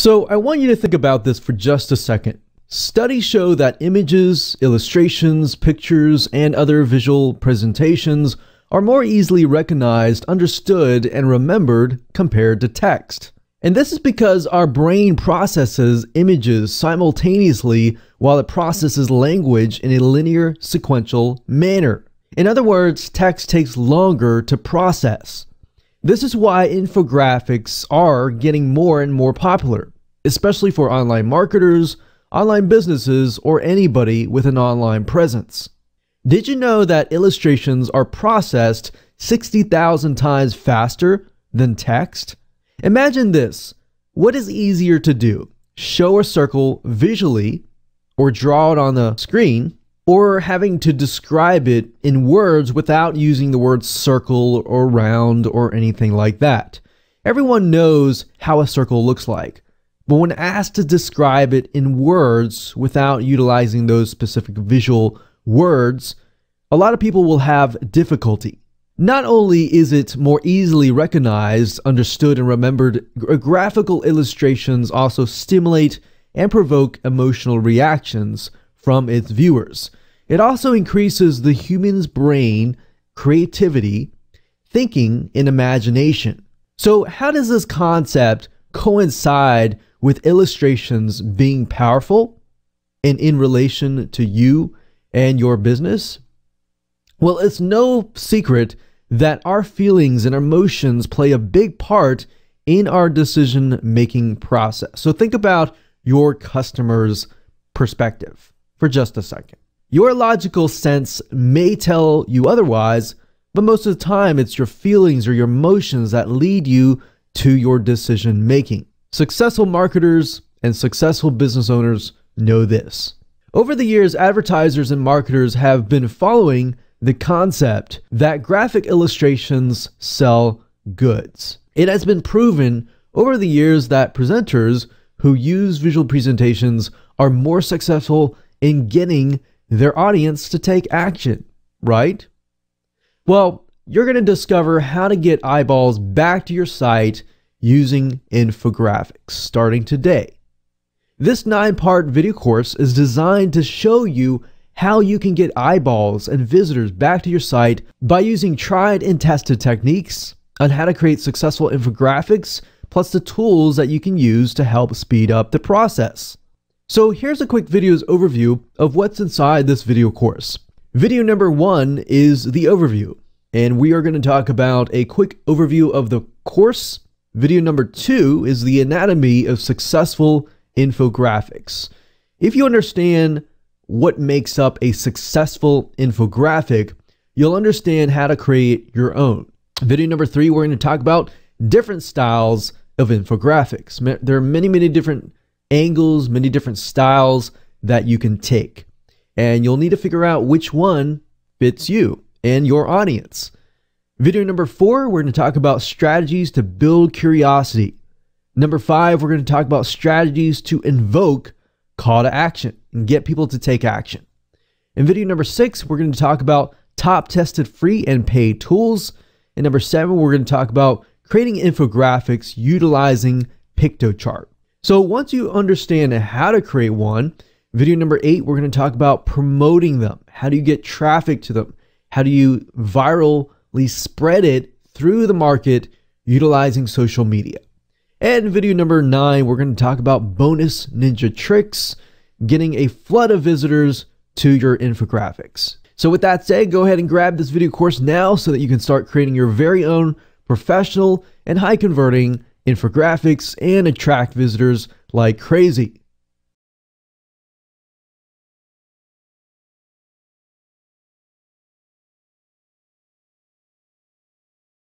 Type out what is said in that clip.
So I want you to think about this for just a second. Studies show that images, illustrations, pictures, and other visual presentations are more easily recognized, understood, and remembered compared to text. And this is because our brain processes images simultaneously while it processes language in a linear, sequential manner. In other words, text takes longer to process. This is why infographics are getting more and more popular, especially for online marketers, online businesses, or anybody with an online presence. Did you know that illustrations are processed 60,000 times faster than text? Imagine this. What is easier to do? Show a circle visually or draw it on the screen or having to describe it in words without using the word circle or round or anything like that. Everyone knows how a circle looks like, but when asked to describe it in words without utilizing those specific visual words, a lot of people will have difficulty. Not only is it more easily recognized, understood, and remembered, graphical illustrations also stimulate and provoke emotional reactions from its viewers. It also increases the human's brain creativity, thinking, and imagination. So, how does this concept coincide with illustrations being powerful and in relation to you and your business? Well, it's no secret that our feelings and emotions play a big part in our decision making process. So, think about your customer's perspective for just a second. Your logical sense may tell you otherwise, but most of the time it's your feelings or your emotions that lead you to your decision making. Successful marketers and successful business owners know this. Over the years, advertisers and marketers have been following the concept that graphic illustrations sell goods. It has been proven over the years that presenters who use visual presentations are more successful in getting their audience to take action, right? Well, you're going to discover how to get eyeballs back to your site using infographics starting today. This nine part video course is designed to show you how you can get eyeballs and visitors back to your site by using tried and tested techniques on how to create successful infographics, plus the tools that you can use to help speed up the process. So here's a quick video's overview of what's inside this video course. Video number one is the overview, and we are going to talk about a quick overview of the course. Video number two is the anatomy of successful infographics. If you understand what makes up a successful infographic, you'll understand how to create your own. Video number three, we're going to talk about different styles of infographics. There are many, many different angles, many different styles that you can take. And you'll need to figure out which one fits you and your audience. Video number four, we're going to talk about strategies to build curiosity. Number five, we're going to talk about strategies to invoke call to action and get people to take action. In video number six, we're going to talk about top tested free and paid tools. And number seven, we're going to talk about creating infographics utilizing PictoChart. So once you understand how to create one, video number eight, we're going to talk about promoting them. How do you get traffic to them? How do you virally spread it through the market utilizing social media? And video number nine, we're going to talk about bonus ninja tricks, getting a flood of visitors to your infographics. So with that said, go ahead and grab this video course now so that you can start creating your very own professional and high converting infographics, and attract visitors like crazy.